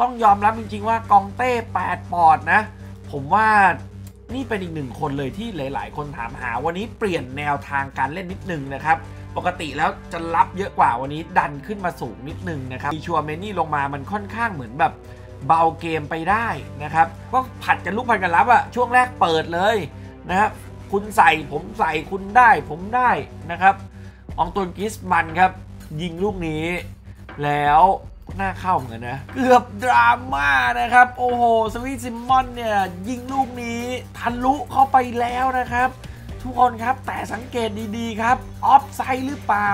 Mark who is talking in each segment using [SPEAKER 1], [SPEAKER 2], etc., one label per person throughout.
[SPEAKER 1] ต้องยอมรับจริงๆว่ากองเต้8ปอดนะ ผมว่านี่เป็นอีกหนึ่งคนเลยที่หลายๆคนถามหาวันนี้เปลี่ยนแนวทางการเล่นนิดนึงนะครับ ปกติแล้วจะรับเยอะกว่าวันนี้ดันขึ้นมาสูงนิดนึงนะครับมีชัวเมนี่ลงมามันค่อนข้างเหมือนแบบเบาเกมไปได้นะครับก็ผัดกันลุกผัดกันรับอะช่วงแรกเปิดเลยนะครับคุณใส่ผมใส่คุณได้ผมได้นะครับอองตุนกิสมันครับยิงลูกนี้แล้วหน้าเข้า เหมือนนะเกือบดราม่านะครับโอ้โหสวีซิมมอนเนี่ยยิงลูกนี้ทะลุเข้าไปแล้วนะครับทุกคนครับแต่สังเกตดีๆครับออฟไซด์หรือเปล่า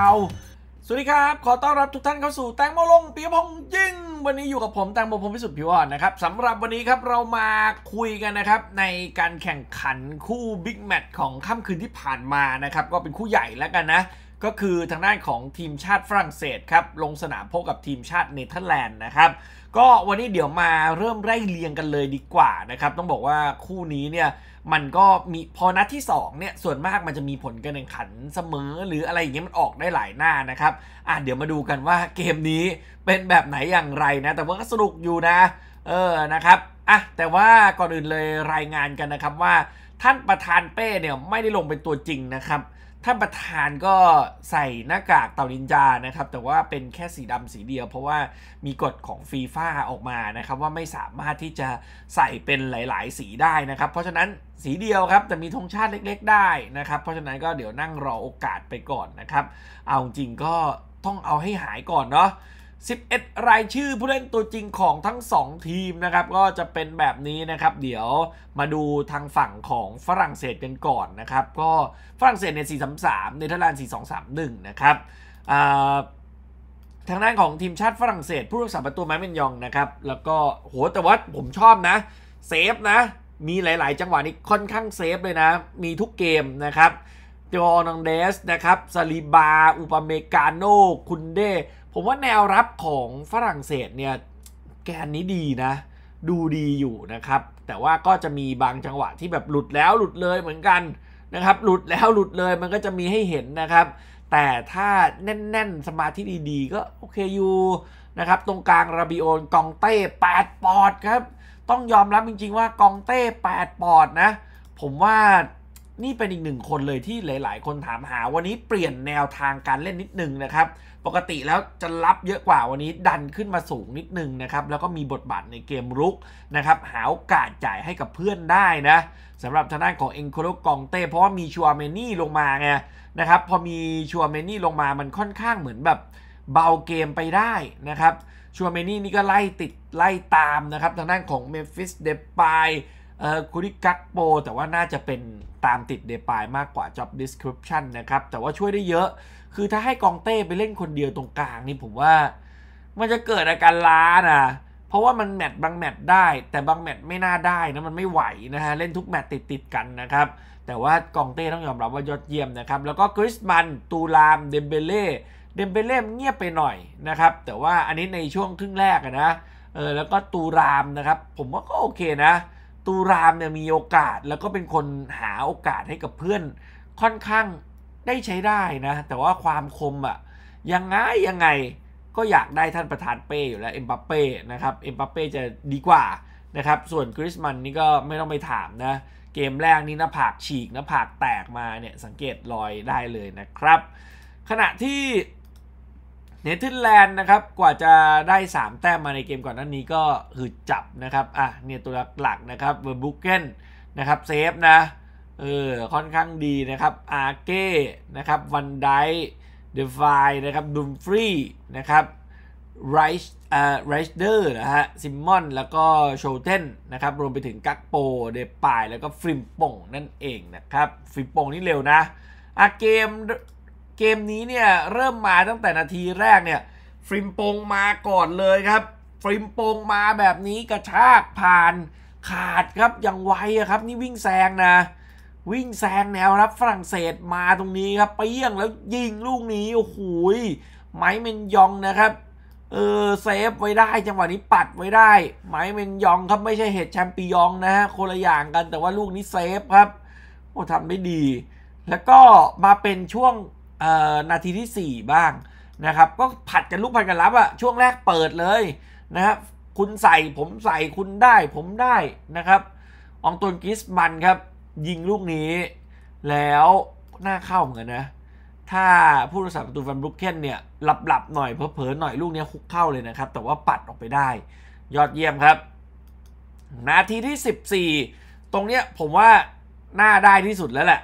[SPEAKER 1] สวัสดีครับ ขอต้อนรับทุกท่านเข้าสู่แตงโมลงปีพงยิ่งวันนี้อยู่กับผม แตงโมพงพิสุทธิ์พิวอ่อนนะครับสำหรับวันนี้ครับเรามาคุยกันนะครับ ในการแข่งขันคู่บิ๊กแมตช์ของค่ำคืนที่ผ่านมานะครับก็เป็นคู่ใหญ่แล้วกันนะก็คือทางด้านของทีมชาติฝรั่งเศสครับ ลงสนามพบกับทีมชาติเนเธอร์แลนด์นะครับ ก็วันนี้เดี๋ยวมาเริ่มไล่เรียงกันเลยดีกว่านะครับ ต้องบอกว่าคู่นี้เนี่ย มันก็มีพอนัดที่ 2 เนี่ย ส่วนมากมันจะมีผลการแข่งขันเสมอ หรืออะไรอย่างเงี้ยมันออกได้หลายหน้านะครับ อ่ะเดี๋ยวมาดูกันว่าเกมนี้เป็นแบบไหนอย่างไรนะ แต่ว่าก็สนุกอยู่นะ เออนะครับอ่ะแต่ว่าก่อนอื่นเลยรายงานกันนะครับว่าท่านประธานเป้เนี่ยไม่ได้ลงเป็นตัวจริงนะครับ ท่านประธานก็ใส่หน้ากากเต่านินจานะครับ แต่ว่าเป็นแค่สีดำสีเดียว เพราะว่ามีกฎของฟีฟ่าออกมานะครับว่าไม่สามารถที่จะใส่เป็นหลาย ๆ สีได้นะครับ เพราะฉะนั้นสีเดียวครับแต่มีธงชาติเล็กๆได้นะครับเพราะฉะนั้นก็เดี๋ยวนั่งรอโอกาสไปก่อนนะครับ เอาจริงก็ต้องเอาให้หายก่อนเนาะ11 รายชื่อผู้เล่นตัวจริงของทั้ง 2 ทีมนะครับ ก็จะเป็นแบบนี้นะครับ เดี๋ยวมาดูทางฝั่งของฝรั่งเศสกันก่อนนะครับ ก็ฝรั่งเศสเนี่ย433เนเธอร์แลนด์4231 นะครับทางด้านของทีมชาติฝรั่งเศสผู้รักษาประตูแมนยองนะครับ แล้วก็ โหแต่ว่าผมชอบนะเซฟนะ มีหลายๆจังหวะนี้ ค่อนข้างเซฟเลยนะมีทุกเกมนะครับจอร์นังเดสนะครับซาลิบาอุปเมกาโนคุนเดผมว่าแนวรับของฝรั่งเศสเนี่ยแกนนี้ดีนะ ดูดีอยู่นะครับ แต่ว่าก็จะมีบางจังหวะที่แบบหลุดแล้วหลุดเลยเหมือนกันนะครับหลุดแล้วหลุดเลยมันก็จะมีให้เห็นนะครับ แต่ถ้าแน่น ๆ สมาธิดี ๆ ก็โอเคอยู่นะครับ ตรงกลางราบิโอนกองเต้8ปอดครับ ต้องยอมรับจริง ๆ ว่ากองเต้8ปอดนะผมว่านี่เป็นอีกหนึ่งคนเลยที่หลายๆ คนถามหาวันนี้เปลี่ยนแนวทางการเล่นนิดนึงนะครับ ปกติแล้วจะรับเยอะกว่าวันนี้ดันขึ้นมาสูงนิดนึงนะครับ แล้วก็มีบทบาทในเกมรุกนะครับหาโอกาสจ่ายให้กับเพื่อนได้นะสำหรับทางด้านของเอ็นโคลกองเต้เพราะว่ามีชัวเมนี่ลงมาไง นะครับ พอมีชัวเมนี่ลงมามันค่อนข้างเหมือนแบบเบาเกมไปได้นะครับชัวเมนี่นี่ก็ไล่ติดไล่ตามนะครับทางด้านของเมฟิสเดปายเออคุริกักโปแต่ว่าน่าจะเป็นตามติดเดปายมากกว่า job description นะครับ แต่ว่าช่วยได้เยอะ คือถ้าให้กองเต้ไปเล่นคนเดียวตรงกลางนี่ผมว่ามันจะเกิดอาการล้านะ เพราะว่ามันแมตช์บางแมตช์ได้ แต่บางแมตช์ไม่น่าได้นะมันไม่ไหวนะฮะ เล่นทุกแมตช์ติดติดกันนะครับ แต่ว่ากองเต้ต้องยอมรับว่ายอดเยี่ยมนะครับ แล้วก็คริสมันตูลามเดมเบเล่เดมเบเล่เงียบไปหน่อยนะครับแต่ว่าอันนี้ในช่วงครึ่งแรกนะเออแล้วก็ตูรามนะครับผมว่าก็โอเคนะตูรามเนี่ยมีโอกาสแล้วก็เป็นคนหาโอกาสให้กับเพื่อนค่อนข้างได้ใช้ได้นะ แต่ว่าความคมอะยังไงยังไงก็อยากได้ท่านประธานเป้อยู่แล้วเอ็มบัปเป้นะครับเอ็มบัปเป้จะดีกว่านะครับส่วนคริสมันนี่ก็ไม่ต้องไปถามนะ เกมแรกนี่หน้าผากฉีกหน้าผากแตกมาเนี่ยสังเกตรอยได้เลยนะครับ ขณะที่เนเธอร์แลนด์นะครับกว่าจะได้ 3 แต้มมาในเกมก่อนหน้านี้ก็หืดจับนะครับอ่ะเนี่ยตัวหลักนะครับเวอร์บุเกนนะครับเซฟนะเออค่อนข้างดีนะครับอาเก้นะครับวันไดเดฟายนะครับดุมฟรีนะครับไรช์เอ่อไรช์เดอร์นะฮะซิมมอนแล้วก็โชเทนนะครับ รวมไปถึงกักโปเดปาย แล้วก็ฟริมปงนั่นเองนะครับ ฟริมปงนี่เร็วนะอาเกมเกมนี้เนี่ยเริ่มมาตั้งแต่นาทีแรกเนี่ย ฟริมปงมาก่อนเลยครับ ฟริมปงมาแบบนี้กระชากผ่านขาดครับ อย่างไวครับนี่วิ่งแซงนะ วิ่งแซงแนวรับฝรั่งเศสมาตรงนี้ครับเปี้ยงแล้วยิงลูกนี้โอ้โหไม้เมนยองนะครับเออเซฟไว้ได้จังหวะนี้ปัดไว้ได้ไม้เมนยองครับไม่ใช่เหตดแชมปียองนะฮะคนละอย่างกัน แต่ว่าลูกนี้เซฟครับโอ้ทำได้ดี แล้วก็มาเป็นช่วงนาทีที่ 4 บ้างนะครับก็ผัดกันลุกผัดกันรับอะช่วงแรกเปิดเลยนะครับคุณใส่ผมใส่คุณได้ผมได้นะครับอองตวนกิสมันครับยิงลูกนี้ แล้วหน้าเข้าเหมือนนะถ้าผู้รักษาประตูฟันบรุกเคนเนี่ยหลับหลับหน่อยเพอเพอหน่อยลูกนี้คุกเข้าเลยนะครับแต่ว่าปัดออกไปได้ ยอดเยี่ยมครับ นาทีที่ 14 ตรงเนี้ย ผมว่าหน้าได้ที่สุดแล้วแหละ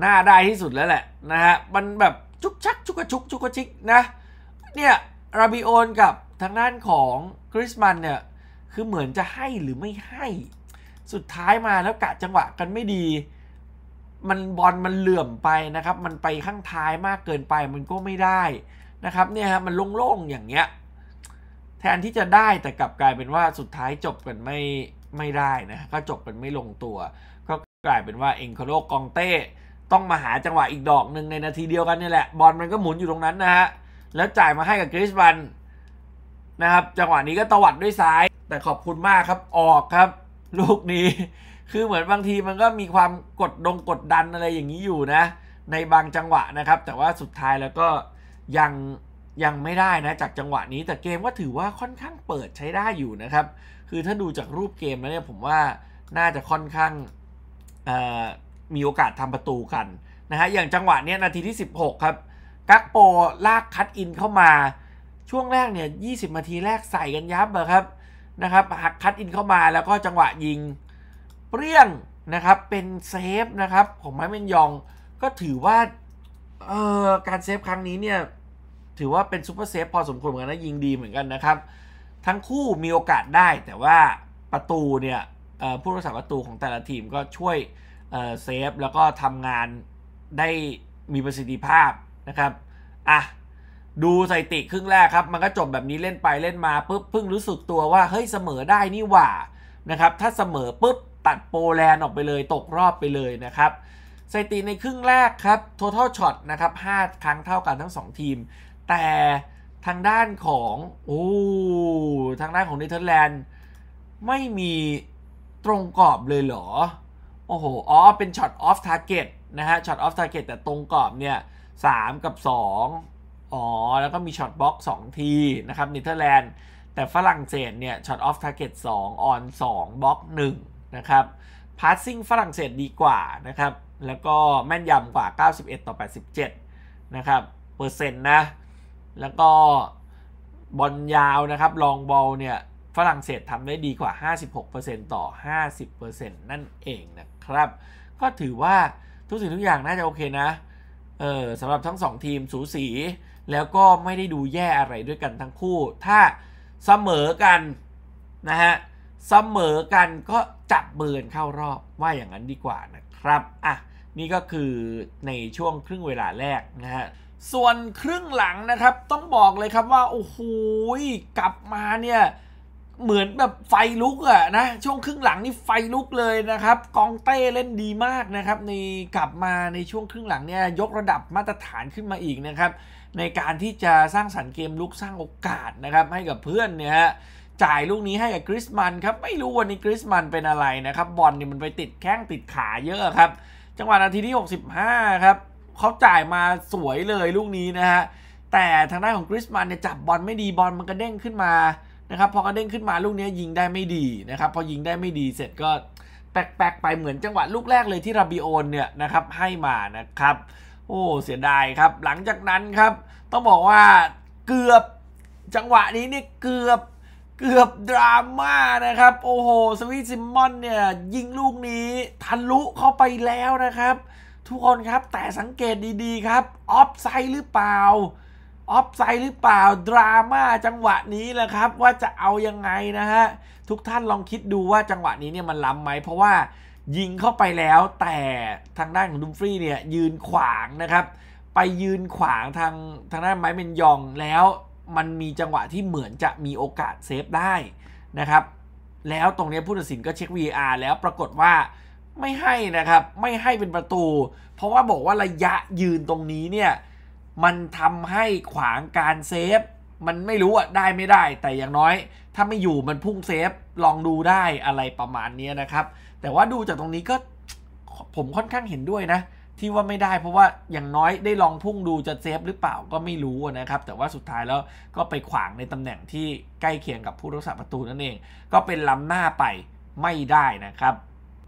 [SPEAKER 1] หน้าได้ที่สุดแล้วแหละนะฮะ มันแบบชุกชักชุกกระชุกชุกระชิกนะ เนี่ย ราบิโอนกับทางด้านของคริสมันเนี่ย คือเหมือนจะให้หรือไม่ให้ สุดท้ายมาแล้วกะจังหวะกันไม่ดี มันบอลมันเหลื่อมไปนะครับ มันไปข้างท้ายมากเกินไป มันก็ไม่ได้นะครับ เนี่ยฮะมันโล่งๆอย่างเงี้ย แทนที่จะได้แต่กลับกลายเป็นว่าสุดท้ายจบกันไม่ไม่ได้นะก็จบกันไม่ลงตัว ก็กลายเป็นว่าเองคาโลกองเต้ต้องมาหาจังหวะอีกดอกหนึ่งในนาทีเดียวกันนี่แหละ บอลมันก็หมุนอยู่ตรงนั้นนะฮะแล้วจ่ายมาให้กับกริชบันนะครับจังหวะนี้ก็ตวัดด้วยซ้าย แต่ขอบคุณมากครับออกครับ ลูกนี้คือเหมือนบางทีมันก็มีความกดดงกดดันอะไรอย่างนี้อยู่นะ ในบางจังหวะนะครับ แต่ว่าสุดท้ายแล้วก็ยังยังไม่ได้นะ จากจังหวะนี้แต่เกมก็ถือว่าค่อนข้างเปิดใช้ได้อยู่นะครับ คือถ้าดูจากรูปเกมแล้วเนี่ยผมว่าน่าจะค่อนข้างมีโอกาสทำประตูกันนะฮะอย่างจังหวะเนี้ยนาทีที่ 16 ครับ กักโปลากคัดอินเข้ามา ช่วงแรกเนี่ย20นาทีแรกใส่กันยับเลยครับ นะครับหักคัดอินเข้ามาแล้วก็จังหวะยิงเปรี้ยงนะครับ เป็นเซฟนะครับของไม้เมนยองก็ถือว่าเอ่อการเซฟครั้งนี้เนี่ย ถือว่าเป็นซูเปอร์เซฟพอสมควรเหมือนกันนะยิงดีเหมือนกันนะครับ ทั้งคู่มีโอกาสได้แต่ว่าประตูเนี่ยผู้รักษาประตูของแต่ละทีมก็ช่วยเซฟ แล้วก็ทำงานได้มีประสิทธิภาพนะครับ อ่ะ ดูสถติครึ่งแรกครับ มันก็จบแบบนี้เล่นไปเล่นมาปุ๊บเพิ่งรู้สึกตัวว่าเฮ้ยเสมอได้นี่หว่า นะครับ ถ้าเสมอปุ๊บตัดโปแลนด์ออกไปเลยตกรอบไปเลยนะครับสถติในครึ่งแรกครับท o ทัลช็อตนะครับ 5 ครั้งเท่ากันทั้ง 2 ทีม แต่ทางด้านของ โอ้ทางด้านของเนเธอร์แลนด์ไม่มีตรงกรอบเลยเหรอโอ้โหอ๋อ เป็นช็อตออฟทาร์เก็ตนะฮะ ช็อตออฟทาร์เก็ตแต่ตรงกรอบเนี่ยสามกับสองอ๋อ แล้วก็มีช็อตบล็อกสองทีนะครับนิเทอร์แลนด์แต่ฝรั่งเศสเนี่ย ช็อตออฟทาร์เก็ตสองออนสองบล็อกหนึ่งนะครับ พาสซิ่งฝรั่งเศสดีกว่านะครับ แล้วก็แม่นยำกว่า 91 ต่อ 87 นะครับ เปอร์เซ็นต์นะ แล้วก็บอลยาวนะครับ ลองบอลเนี่ย ฝรั่งเศสทำได้ดีกว่า 56%ต่อ 50%นั่นเองนะครับก็ถือว่าทุกสิ่งทุกอย่างน่าจะโอเคนะเออสำหรับทั้ง2ทีมสูสีแล้วก็ไม่ได้ดูแย่อะไรด้วยกันทั้งคู่ถ้าเสมอกันนะฮะเสมอกันก็จับเบิอนเข้ารอบว่าอย่างนั้นดีกว่านะครับอ่ะนี่ก็คือในช่วงครึ่งเวลาแรกนะฮะส่วนครึ่งหลังนะครับต้องบอกเลยครับว่าโอ้โหกลับมาเนี่ยเหมือนแบบไฟลุกอะนะช่วงครึ่งหลังนี่ไฟลุกเลยนะครับ กองเต้เล่นดีมากนะครับ ในกลับมาในช่วงครึ่งหลังเนี่ยยกระดับมาตรฐานขึ้นมาอีกนะครับ ในการที่จะสร้างสรรค์เกมลุกสร้างโอกาสนะครับให้กับเพื่อนเนี่ยจ่ายลูกนี้ให้กับคริสมันครับ ไม่รู้วันนี้คริสมันเป็นอะไรนะครับบอลเนี่ยมันไปติดแข้งติดขาเยอะครับ จังหวะนาทีที่ 65ครับเขาจ่ายมาสวยเลยลูกนี้นะฮะแต่ทางด้านของคริสมันเนี่ยจับบอลไม่ดีบอลมันกระเด้งขึ้นมานะครับพอกระเด้งขึ้นมาลูกนี้ยิงได้ไม่ดีนะครับพอยิงได้ไม่ดี เสร็จก็แปลกๆ ไปเหมือนจังหวะลูกแรกเลยที่ราบิโอนเนี่ยนะครับให้มานะครับโอ้เสียดายครับหลังจากนั้นครับ ต้องบอกว่าเกือบจังหวะนี้เนี่ยเกือบเกือบดราม่านะครับโอ้โหสวีตซิมมอนเนี่ยยิงลูกนี้ทะลุเข้าไปแล้วนะครับ ทุกคนครับแต่สังเกตดีๆครับออฟไซด์หรือเปล่าออฟไซด์หรือเปล่า ดราม่าจังหวะนี้แหละครับว่าจะเอายังไงนะฮะ ทุกท่านลองคิดดูว่าจังหวะนี้เนี่ยมันล้ำไหมเพราะว่ายิงเข้าไปแล้วแต่ทางด้านของดุมฟรีเนี่ยยืนขวางนะครับ ไปยืนขวางทางทางด้านไม้เบนยองแล้วมันมีจังหวะที่เหมือนจะมีโอกาสเซฟได้นะครับแล้วตรงนี้ผู้ตัดสินก็เช็ค VR แล้วปรากฏว่าไม่ให้นะครับไม่ให้เป็นประตู เพราะว่าบอกว่าระยะยืนตรงนี้เนี่ยมันทำให้ขวางการเซฟมันไม่รู้อะได้ไม่ได้ แต่อย่างน้อย ถ้าไม่อยู่มันพุ่งเซฟลองดูได้อะไรประมาณนี้นะครับแต่ว่าดูจากตรงนี้ก็ผมค่อนข้างเห็นด้วยนะ ที่ว่าไม่ได้เพราะว่าอย่างน้อยได้ลองพุ่งดูจะเซฟหรือเปล่าก็ไม่รู้นะครับ แต่ว่าสุดท้ายแล้วก็ไปขวางในตำแหน่งที่ใกล้เคียงกับผู้รักษาประตูนั่นเอง ก็เป็นล้ำหน้าไปไม่ได้นะครับ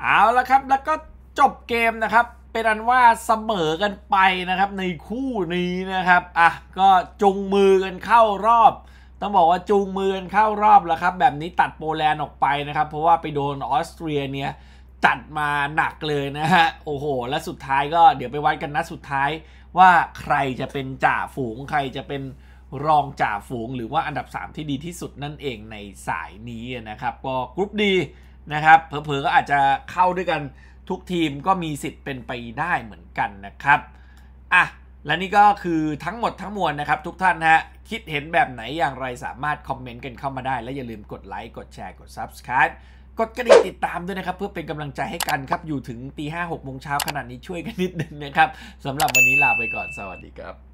[SPEAKER 1] เอาละครับ แล้วก็จบเกมนะครับ็นอันว่าเสมอกันไปนะครับในคู่นี้นะครับอ่ะก็จุงมือกัน เข้ารอบ ต้องบอกว่าจุงมือ กัน เข้ารอบแล้วครับแบบนี้ตัดโปรแลนด์ออกไปนะครับ เพราะว่าไปโดนออสเตรียเนี่ยจัดมาหนักเลยนะฮะโอ้โห และสุดท้ายก็เดี๋ยวไปวัดกันนะสุดท้ายว่าใครจะเป็นจ่าฝูง ใครจะเป็นรองจ่าฝูงหรือว่าอันดับ3ที่ดีที่สุดนั่นเองในสายนี้นะครับก็กรุ๊ปดีนะครับเผลอๆก็อาจจะเข้าด้วยกันทุกทีม ก็มีสิทธิ์เป็นไปได้เหมือนกันนะครับ อ่ะ และนี่ก็คือทั้งหมดทั้งมวลนะครับ ทุกท่านฮะ คิดเห็นแบบไหนอย่างไรสามารถ คอมเมนต์กันเข้ามาได้และอย่าลืมกดไลค์กดแชร์กด Subscribe กดกระดิ่งติดตามด้วยนะครับ เพื่อเป็นกำลังใจให้กันครับอยู่ถึงตีห้าหกโมงเช้าขนาดนี้ช่วยกันนิดนึงนะครับสำหรับวันนี้ลาไปก่อนสวัสดีครับ